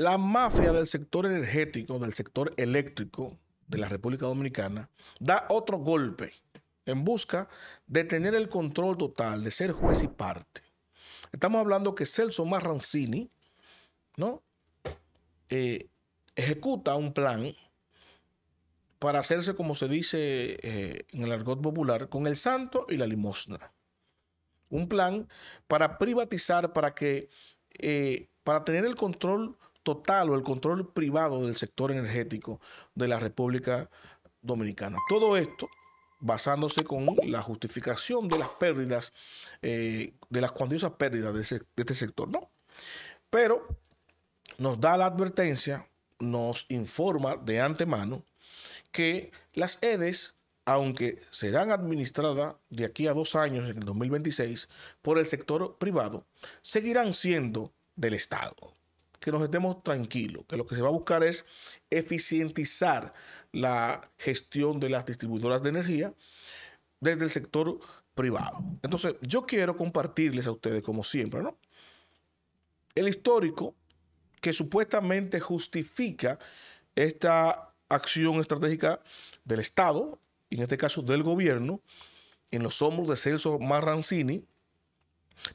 La mafia del sector energético, del sector eléctrico de la República Dominicana, da otro golpe en busca de tener el control total, de ser juez y parte. Estamos hablando que Celso Marrancini, ¿no? Eh, ejecuta un plan para hacerse, como se dice eh, en el argot popular, con el santo y la limosna. Un plan para privatizar, para que, eh, para tener el control total o el control privado del sector energético de la República Dominicana. Todo esto basándose con la justificación de las pérdidas, eh, de las cuantiosas pérdidas de, este sector, ¿no? Pero nos da la advertencia, nos informa de antemano que las EDES, aunque serán administradas de aquí a dos años, en el 2026, por el sector privado, seguirán siendo del Estado que nos estemos tranquilos, que lo que se va a buscar es eficientizar la gestión de las distribuidoras de energía desde el sector privado. Entonces, yo quiero compartirles a ustedes, como siempre, ¿no? El histórico que supuestamente justifica esta acción estratégica del Estado, y en este caso del gobierno, en los hombros de Celso Marrancini,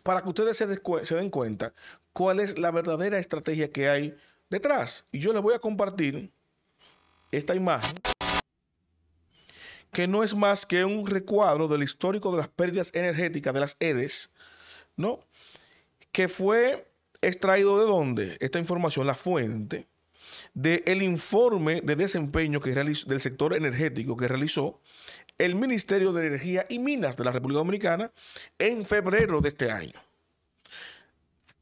para que ustedes se, den cuenta cuál es la verdadera estrategia que hay detrás. Y yo les voy a compartir esta imagen que no es más que un recuadro del histórico de las pérdidas energéticas de las EDES, ¿no? Que fue extraído de dónde? Esta información, la fuente del informe de desempeño del sector energético que realizó el Ministerio de Energía y Minas de la República Dominicana en febrero de este año.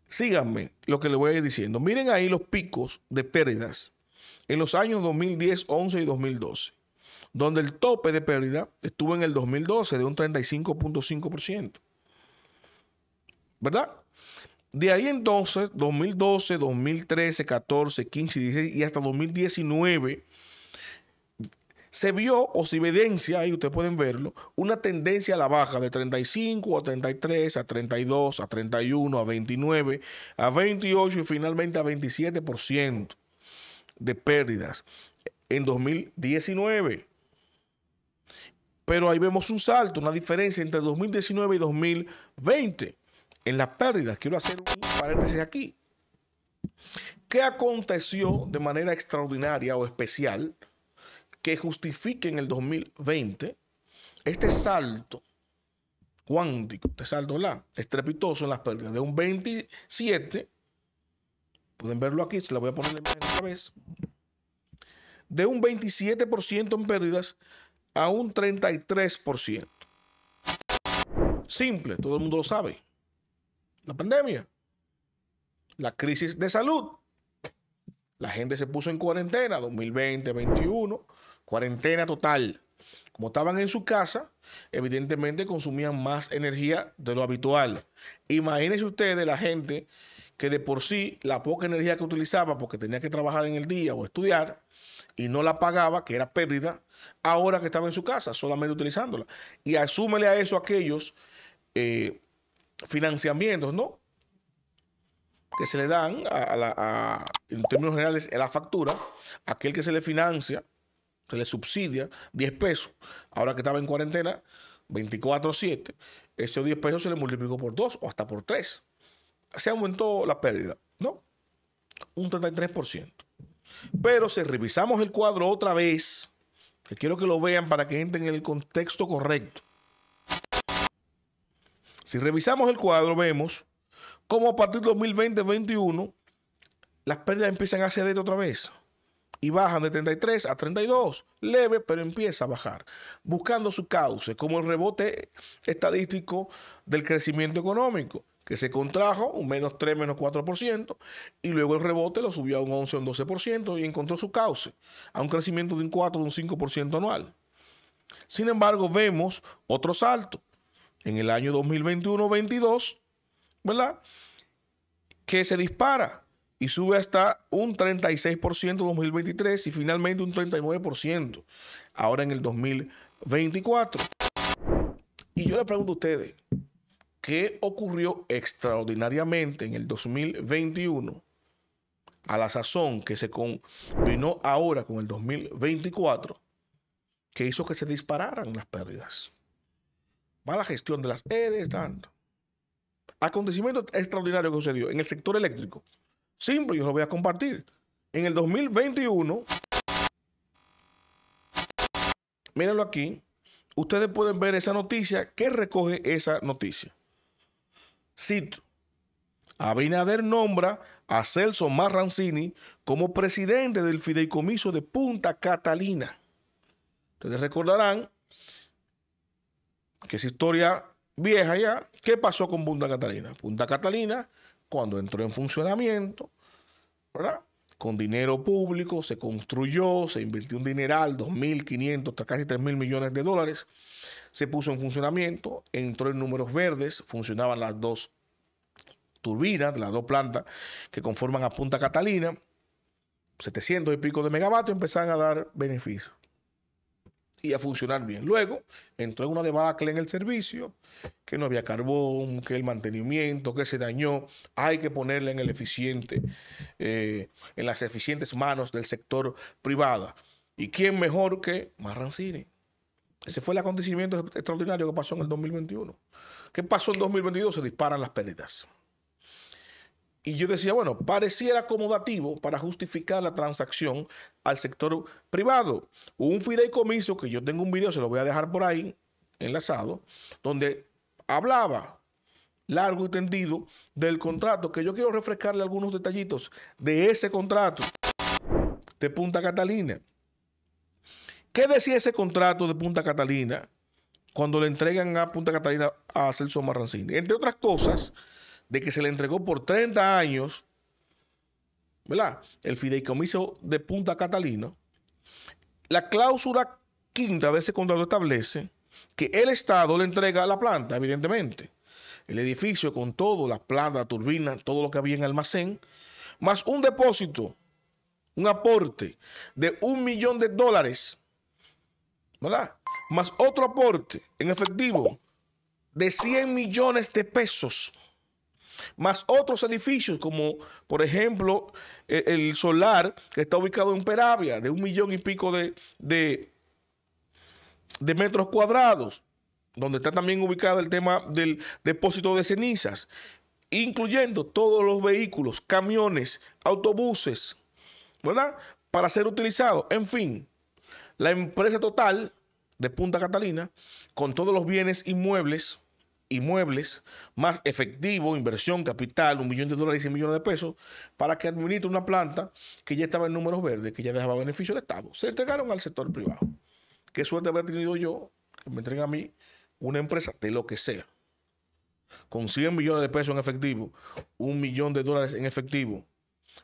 Síganme lo que les voy a ir diciendo. Miren ahí los picos de pérdidas en los años 2010, 11 y 2012, donde el tope de pérdida estuvo en el 2012 de un 35.5%. ¿Verdad? De ahí entonces, 2012, 2013, 14, 15, 16 y hasta 2019, se vio o se evidencia, y ustedes pueden verlo, una tendencia a la baja de 35 a 33, a 32, a 31, a 29, a 28 y finalmente a 27% de pérdidas en 2019. Pero ahí vemos un salto, una diferencia entre 2019 y 2020 en las pérdidas. Quiero hacer un paréntesis aquí. ¿Qué aconteció de manera extraordinaria o especial que justifique en el 2020 este salto cuántico, este salto la, estrepitoso en las pérdidas de un 27? Pueden verlo aquí, se la voy a poner en otra vez. De un 27% en pérdidas a un 33%. Simple, todo el mundo lo sabe la pandemia, la crisis de salud. La gente se puso en cuarentena 2020, 2021, cuarentena total. Como estaban en su casa, evidentemente consumían más energía de lo habitual. Imagínense ustedes la gente que de por sí la poca energía que utilizaba porque tenía que trabajar en el día o estudiar y no la pagaba, que era pérdida, ahora que estaba en su casa, solamente utilizándola. Y asúmele a eso aquellos eh, financiamientos, ¿no? Que se le dan a, en términos generales, a la factura, aquel que se le financia, se le subsidia 10 pesos. Ahora que estaba en cuarentena, 24-7, esos 10 pesos se le multiplicó por 2 o hasta por 3. Se aumentó la pérdida, ¿no? Un 33%. Pero si revisamos el cuadro otra vez, que quiero que lo vean para que entren en el contexto correcto, si revisamos el cuadro, vemos cómo a partir de 2020-2021 las pérdidas empiezan a ceder otra vez y bajan de 33 a 32, leve, pero empieza a bajar, buscando su cauce, como el rebote estadístico del crecimiento económico, que se contrajo un menos 3, menos 4%, y luego el rebote lo subió a un 11, un 12% y encontró su cauce, a un crecimiento de un 4, un 5% anual. Sin embargo, vemos otro salto en el año 2021-22, ¿verdad? Que se dispara y sube hasta un 36% en 2023 y finalmente un 39% ahora en el 2024. Y yo le pregunto a ustedes, ¿qué ocurrió extraordinariamente en el 2021? A la sazón que se combinó ahora con el 2024, que hizo que se dispararan las pérdidas va la gestión de las redes, tanto. Acontecimiento extraordinario que sucedió en el sector eléctrico. Simple, yo lo voy a compartir. En el 2021, mírenlo aquí, ustedes pueden ver esa noticia. ¿Qué recoge esa noticia? Cito. Abinader nombra a Celso Marrancini como presidente del fideicomiso de Punta Catalina. Ustedes recordarán que es historia vieja ya, ¿qué pasó con Punta Catalina? Punta Catalina, cuando entró en funcionamiento, ¿verdad? Con dinero público, se construyó, se invirtió un dineral, 2.500, casi 3.000 millones de dólares, se puso en funcionamiento, entró en números verdes, funcionaban las dos turbinas, las dos plantas que conforman a Punta Catalina, 700 y pico de megavatios empezaron a dar beneficios y a funcionar bien. Luego entró en una debacle en el servicio, que no había carbón, que el mantenimiento, que se dañó. Hay que ponerle en el eficiente, eh, en las eficientes manos del sector privado. ¿Y quién mejor que Marrancini? Ese fue el acontecimiento extraordinario que pasó en el 2021. ¿Qué pasó en 2022? Se disparan las pérdidas. Y yo decía, bueno, pareciera acomodativo para justificar la transacción al sector privado. Un fideicomiso, que yo tengo un video, se lo voy a dejar por ahí, enlazado, donde hablaba largo y tendido del contrato, que yo quiero refrescarle algunos detallitos de ese contrato de Punta Catalina. ¿Qué decía ese contrato de Punta Catalina cuando le entregan a Punta Catalina a Celso Marrancini? Entre otras cosas de que se le entregó por 30 años, ¿verdad? El fideicomiso de Punta Catalina. La cláusula quinta de ese contrato establece que el Estado le entrega la planta, evidentemente. El edificio con todo, la planta, la turbina, todo lo que había en almacén, más un depósito, un aporte de un millón de dólares, ¿verdad? Más otro aporte en efectivo de 100 millones de pesos más otros edificios, como por ejemplo e, el solar que está ubicado en Peravia, de un millón y pico de, de, metros cuadrados, donde está también ubicado el tema del depósito de cenizas, incluyendo todos los vehículos, camiones, autobuses, ¿verdad? Para ser utilizado. En fin, la empresa total de Punta Catalina, con todos los bienes inmuebles, inmuebles, más efectivo, inversión, capital, un millón de dólares y 100 millones de pesos, para que administre una planta que ya estaba en números verdes, que ya dejaba beneficio al Estado. Se entregaron al sector privado. Qué suerte haber tenido yo, que me entreguen a mí una empresa de lo que sea, con 100 millones de pesos en efectivo, un millón de dólares en efectivo,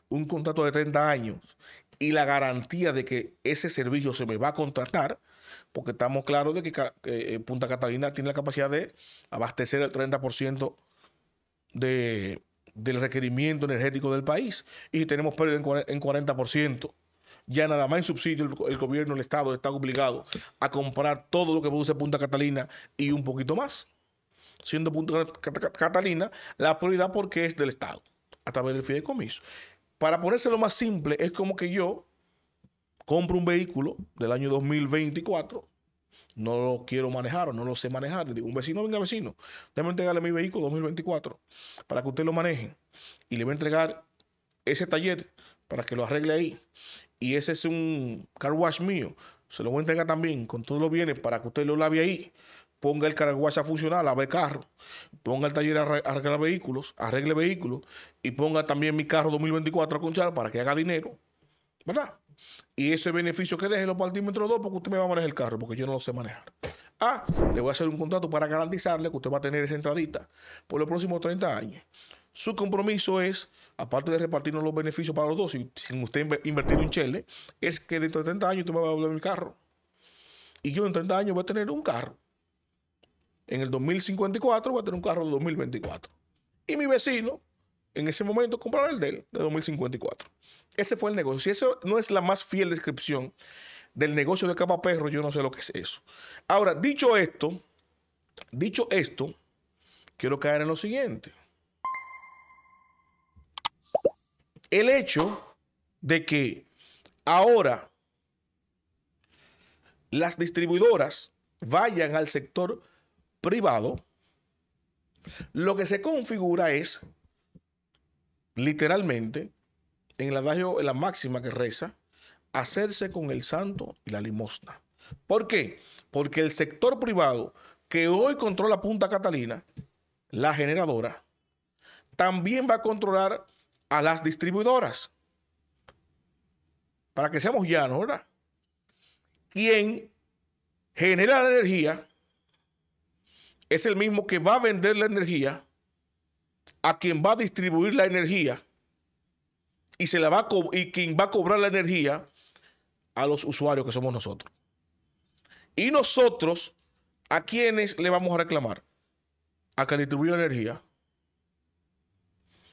un contrato de 30 años y la garantía de que ese servicio se me va a contratar porque estamos claros de que eh, eh, Punta Catalina tiene la capacidad de abastecer el 30% de, del requerimiento energético del país y tenemos pérdida en, 40%. Ya nada más en subsidio el, gobierno, el Estado está obligado a comprar todo lo que produce Punta Catalina y un poquito más. Siendo Punta Catalina la prioridad porque es del Estado, a través del fideicomiso. Para ponérselo más simple, es como que yo compro un vehículo del año 2024, no lo quiero manejar o no lo sé manejar. Le digo, un vecino, venga vecino, déjame entregarle mi vehículo 2024 para que usted lo maneje. Y le voy a entregar ese taller para que lo arregle ahí. Y ese es un car wash mío. Se lo voy a entregar también con todos los bienes para que usted lo lave ahí ponga el wash a funcionar, lave carro, ponga el taller a arreglar vehículos, arregle vehículos y ponga también mi carro 2024 a conchar para que haga dinero, ¿verdad? Y ese beneficio que deje los dos 2 porque usted me va a manejar el carro, porque yo no lo sé manejar. Ah, le voy a hacer un contrato para garantizarle que usted va a tener esa entradita por los próximos 30 años. Su compromiso es, aparte de repartirnos los beneficios para los dos, sin usted invertir un chile es que dentro de 30 años usted me va a devolver mi carro. Y yo en 30 años voy a tener un carro. En el 2054 voy a tener un carro de 2024. Y mi vecino, en ese momento compraron el de de 2054. Ese fue el negocio. Si eso no es la más fiel descripción del negocio de capa perro, yo no sé lo que es eso. Ahora, dicho esto, dicho esto, quiero caer en lo siguiente. El hecho de que ahora las distribuidoras vayan al sector privado, lo que se configura es literalmente, en el adagio, la máxima que reza, hacerse con el santo y la limosna. ¿Por qué? Porque el sector privado que hoy controla Punta Catalina, la generadora, también va a controlar a las distribuidoras. Para que seamos llanos, ¿verdad? Quien genera la energía es el mismo que va a vender la energía a quien va a distribuir la energía y, se la va y quien va a cobrar la energía a los usuarios que somos nosotros. Y nosotros, ¿a quiénes le vamos a reclamar? A que distribuye la energía,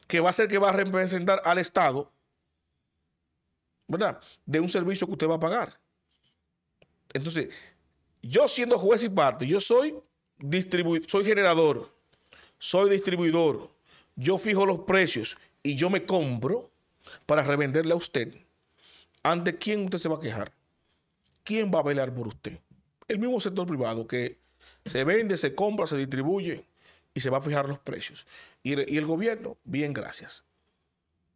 que va a ser que va a representar al Estado, ¿verdad? De un servicio que usted va a pagar. Entonces, yo siendo juez y parte, yo soy, soy generador, soy distribuidor, yo fijo los precios y yo me compro para revenderle a usted, ¿ante quién usted se va a quejar? ¿Quién va a velar por usted? El mismo sector privado que se vende, se compra, se distribuye y se va a fijar los precios. Y, el gobierno, bien, gracias.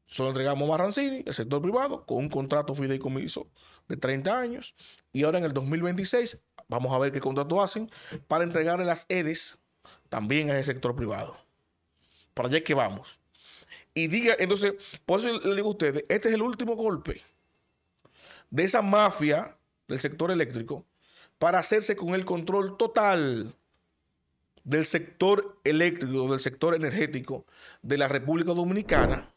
Solo entregamos a Marrancini, el sector privado, con un contrato fideicomiso de 30 años. Y ahora en el 2026 vamos a ver qué contrato hacen para entregarle las EDES también a ese sector privado para allá que vamos. Y diga, entonces, por eso le digo a ustedes, este es el último golpe de esa mafia del sector eléctrico para hacerse con el control total del sector eléctrico, del sector energético de la República Dominicana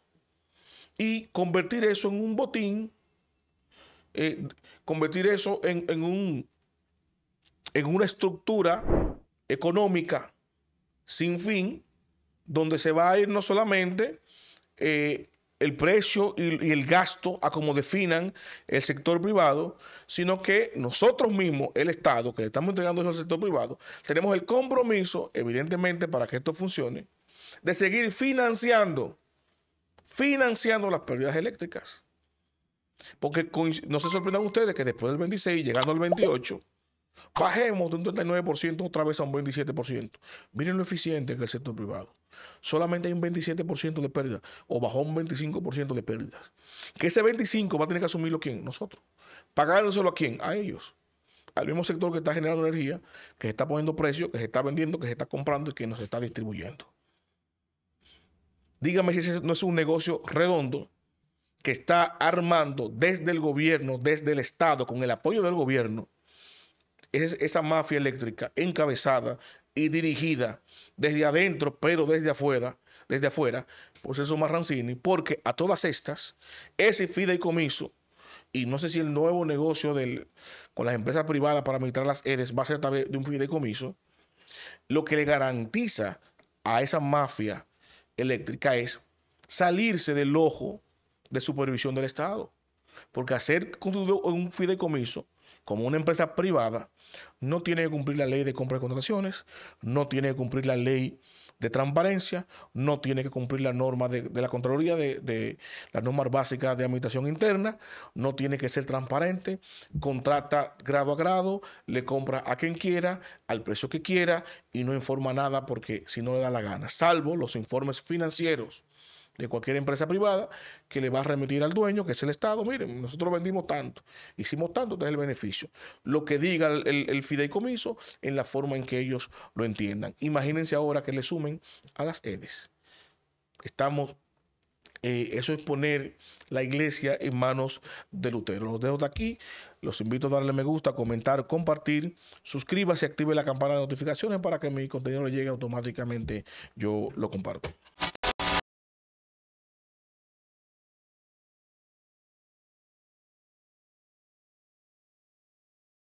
y convertir eso en un botín, eh, convertir eso en, un, en una estructura económica sin fin donde se va a ir no solamente eh, el precio y, el gasto a como definan el sector privado, sino que nosotros mismos, el Estado, que le estamos entregando eso al sector privado, tenemos el compromiso, evidentemente, para que esto funcione, de seguir financiando, financiando las pérdidas eléctricas. Porque no se sorprendan ustedes que después del 26, llegando al 28, bajemos de un 39% otra vez a un 27%. Miren lo eficiente que es el sector privado solamente hay un 27% de pérdidas o bajó un 25% de pérdidas. Que ese 25% va a tener que asumirlo quién? Nosotros. ...pagárselo a quién? A ellos. Al mismo sector que está generando energía, que se está poniendo precio, que se está vendiendo, que se está comprando y que nos está distribuyendo. Dígame si ese no es un negocio redondo que está armando desde el gobierno, desde el Estado, con el apoyo del gobierno, es esa mafia eléctrica encabezada y dirigida desde adentro, pero desde afuera, desde afuera, por más Marrancini, porque a todas estas, ese fideicomiso, y no sé si el nuevo negocio del, con las empresas privadas para administrar las ERES va a ser a de un fideicomiso, lo que le garantiza a esa mafia eléctrica es salirse del ojo de supervisión del Estado. Porque hacer un fideicomiso como una empresa privada no tiene que cumplir la ley de compra y contrataciones, no tiene que cumplir la ley de transparencia, no tiene que cumplir la norma de, la Contraloría, de, las normas básicas de administración interna, no tiene que ser transparente, contrata grado a grado, le compra a quien quiera, al precio que quiera y no informa nada porque si no le da la gana, salvo los informes financieros de cualquier empresa privada que le va a remitir al dueño, que es el Estado, miren, nosotros vendimos tanto, hicimos tanto, este es el beneficio. Lo que diga el, fideicomiso en la forma en que ellos lo entiendan. Imagínense ahora que le sumen a las edes. Estamos, eh, eso es poner la iglesia en manos de Lutero. Los dejo de aquí, los invito a darle me gusta, comentar, compartir, suscríbase, active la campana de notificaciones para que mi contenido le llegue automáticamente, yo lo comparto.